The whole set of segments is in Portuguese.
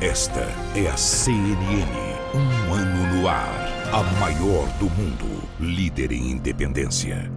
Esta é a CNN. Um ano no ar. A maior do mundo. Líder em independência.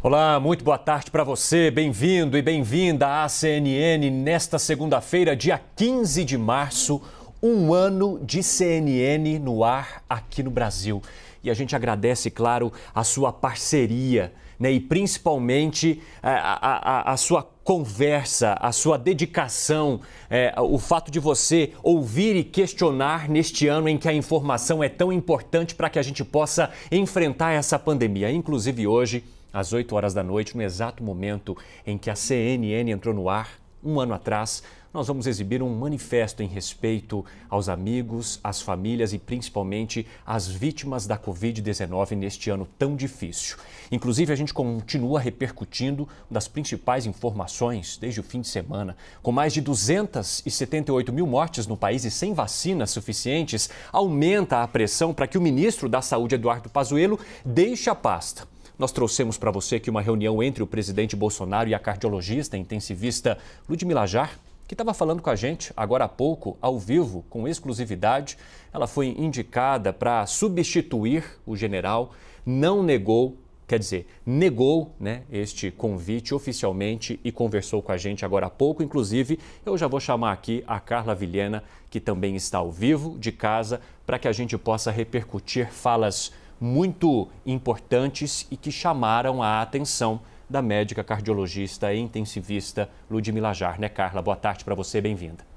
Olá, muito boa tarde para você. Bem-vindo e bem-vinda à CNN nesta segunda-feira, dia 15 de março um ano de CNN no ar aqui no Brasil. E a gente agradece, claro, a sua parceria né? e principalmente eh, a, a, a sua conversa, a sua dedicação, é, o fato de você ouvir e questionar neste ano em que a informação é tão importante para que a gente possa enfrentar essa pandemia. Inclusive hoje, às 8 horas da noite, no exato momento em que a CNN entrou no ar, um ano atrás, nós vamos exibir um manifesto em respeito aos amigos, às famílias e principalmente às vítimas da Covid-19 neste ano tão difícil. Inclusive, a gente continua repercutindo das principais informações desde o fim de semana. Com mais de 278 mil mortes no país e sem vacinas suficientes, aumenta a pressão para que o ministro da Saúde, Eduardo Pazuello, deixe a pasta. Nós trouxemos para você aqui uma reunião entre o presidente Bolsonaro e a cardiologista intensivista Ludmila Jar, que estava falando com a gente agora há pouco, ao vivo, com exclusividade. Ela foi indicada para substituir o general, não negou quer dizer, negou né, este convite oficialmente e conversou com a gente agora há pouco. Inclusive, eu já vou chamar aqui a Carla Vilhena, que também está ao vivo de casa, para que a gente possa repercutir falas muito importantes e que chamaram a atenção da médica cardiologista e intensivista Ludmila né, Carla, boa tarde para você, bem-vinda.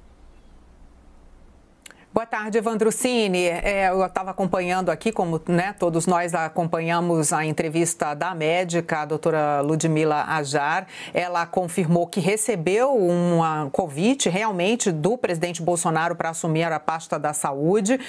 Boa tarde, Evandro Cini. É, eu estava acompanhando aqui, como né, todos nós acompanhamos a entrevista da médica, a doutora Ludmila Ajar. Ela confirmou que recebeu um convite realmente do presidente Bolsonaro para assumir a pasta da saúde.